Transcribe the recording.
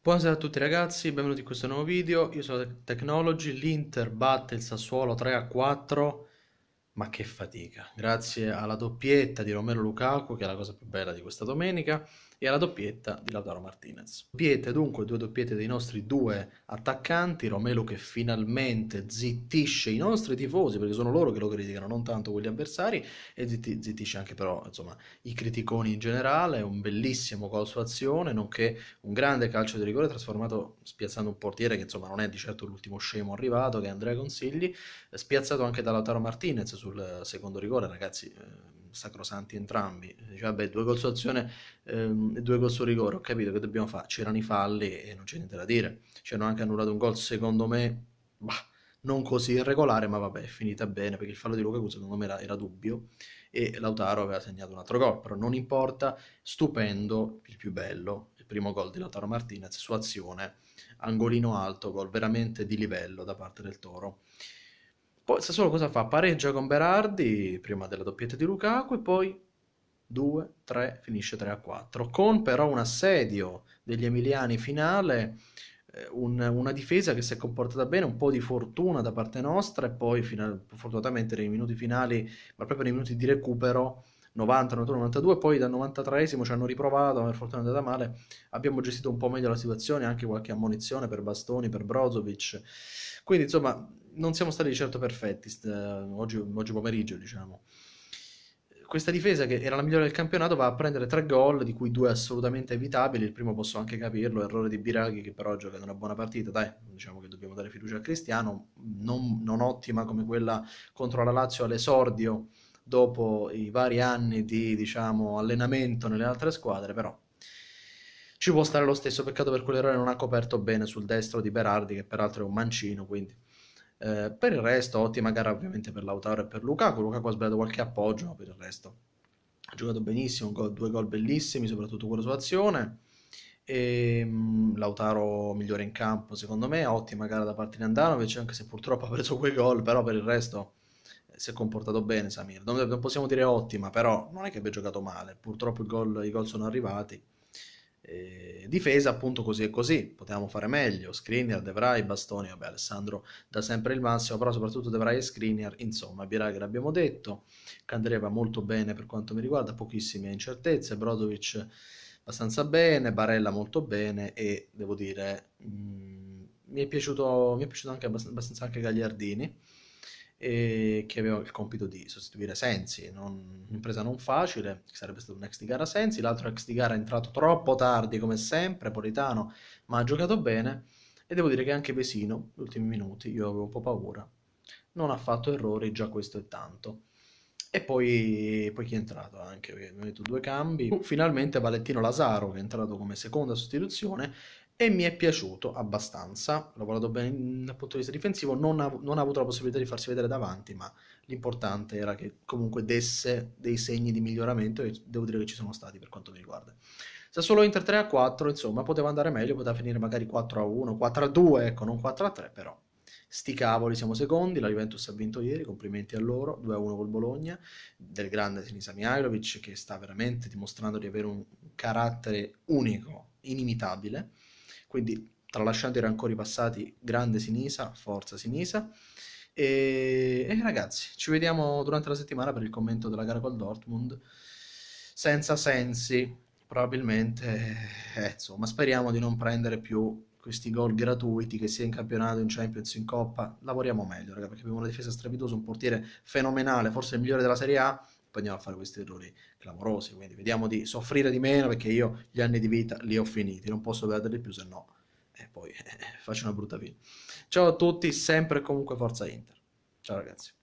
Buonasera a tutti ragazzi, benvenuti in questo nuovo video, io sono Technology, l'Inter batte il Sassuolo 3 a 4 ma che fatica. Grazie alla doppietta di Romero Lukaku, che è la cosa più bella di questa domenica, e alla doppietta di Lautaro Martinez. Doppiette dunque, due doppiette dei nostri due attaccanti, Romero che finalmente zittisce i nostri tifosi, perché sono loro che lo criticano, non tanto quegli avversari, e zittisce anche però insomma, i criticoni in generale, un bellissimo gol su azione, nonché un grande calcio di rigore trasformato, spiazzando un portiere che insomma non è di certo l'ultimo scemo arrivato, che è Andrea Consigli, eh, spiazzato anche da Lautaro Martinez sul secondo rigore, ragazzi, eh, sacrosanti entrambi. Dice, vabbè, due gol su azione ehm, e due gol su rigore, ho capito che dobbiamo fare. C'erano i falli e non c'è niente da dire. C'erano anche annullato un gol, secondo me, bah, non così irregolare, ma vabbè, è finita bene, perché il fallo di Lukaku secondo me era, era dubbio e Lautaro aveva segnato un altro gol, però non importa, stupendo, il più bello, il primo gol di Lautaro Martinez su azione, angolino alto, gol veramente di livello da parte del Toro. Poi Sassuolo cosa fa? Pareggia con Berardi prima della doppietta di Lukaku e poi 2, 3, finisce 3 4. Con però un assedio degli emiliani finale, eh, un, una difesa che si è comportata bene, un po' di fortuna da parte nostra e poi a, fortunatamente nei minuti finali, ma proprio nei minuti di recupero, 90, 91, 92, poi dal 93esimo ci hanno riprovato, ma per fortuna è andata male, abbiamo gestito un po' meglio la situazione, anche qualche ammonizione per Bastoni, per Brozovic, quindi insomma non siamo stati di certo perfetti eh, oggi, oggi pomeriggio diciamo questa difesa che era la migliore del campionato va a prendere tre gol, di cui due assolutamente evitabili. Il primo posso anche capirlo, errore di Biraghi che però gioca giocato una buona partita. Dai, diciamo che dobbiamo dare fiducia a Cristiano, non, non ottima come quella contro la Lazio all'esordio dopo i vari anni di diciamo, allenamento nelle altre squadre, però ci può stare lo stesso. Peccato per quell'errore non ha coperto bene sul destro di Berardi, che peraltro è un mancino, quindi... Eh, per il resto, ottima gara ovviamente per Lautaro e per Lukaku. Lukaku ha sbagliato qualche appoggio, ma per il resto ha giocato benissimo, gol, due gol bellissimi, soprattutto quello su azione. E, ehm, mh, Lautaro migliore in campo, secondo me. Ottima gara da parte di Andanovic, anche se purtroppo ha preso quei gol, però per il resto si è comportato bene Samir, non, possiamo dire ottima, però non è che abbia giocato male, purtroppo gol, i gol sono arrivati. E difesa appunto così e così, potevamo fare meglio, Skriniar, Devrai, Bastoni, vabbè Alessandro da sempre il massimo, però soprattutto Devrai e Skriniar, insomma Biragher l'abbiamo detto, Candreva molto bene per quanto mi riguarda, pochissime incertezze, Brodovic abbastanza bene, Barella molto bene e devo dire mh, mm, mi, è piaciuto, mi, è piaciuto, anche abbastanza anche Gagliardini e che aveva il compito di sostituire Sensi, non, un'impresa non facile, sarebbe stato un ex di gara Sensi, l'altro ex di gara è entrato troppo tardi come sempre, Politano, ma ha giocato bene e devo dire che anche Vesino, gli ultimi minuti, io avevo un po' paura, non ha fatto errori, già questo è tanto. E poi, poi chi è entrato anche? Abbiamo detto due cambi. Uh. Finalmente Valentino Lazaro che è entrato come seconda sostituzione e mi è piaciuto abbastanza, L'ho lavorato bene dal punto di vista difensivo, non ha, non ha, avuto la possibilità di farsi vedere davanti, ma l'importante era che comunque desse dei segni di miglioramento e devo dire che ci sono stati per quanto mi riguarda. solo Inter 3 a 4, insomma, poteva andare meglio, poteva finire magari 4 a 1, 4 a 2, ecco, non 4 a 3 però. Sti cavoli, siamo secondi, la Juventus ha vinto ieri, complimenti a loro, 2 a 1 col Bologna, del grande Sinisa Mihailovic che sta veramente dimostrando di avere un carattere unico, inimitabile quindi tralasciando i rancori passati, grande Sinisa, forza Sinisa. E, e, ragazzi, ci vediamo durante la settimana per il commento della gara col Dortmund. Senza sensi, probabilmente, eh, eh insomma, speriamo di non prendere più questi gol gratuiti, che sia in campionato, in Champions, in Coppa. Lavoriamo meglio, ragazzi, perché abbiamo una difesa strepitosa, un portiere fenomenale, forse il migliore della Serie A poi andiamo a fare questi errori clamorosi. Quindi vediamo di soffrire di meno perché io gli anni di vita li ho finiti, non posso perdere di più, se no E eh, poi eh, faccio una brutta fine. Ciao a tutti, sempre e comunque Forza Inter. Ciao ragazzi.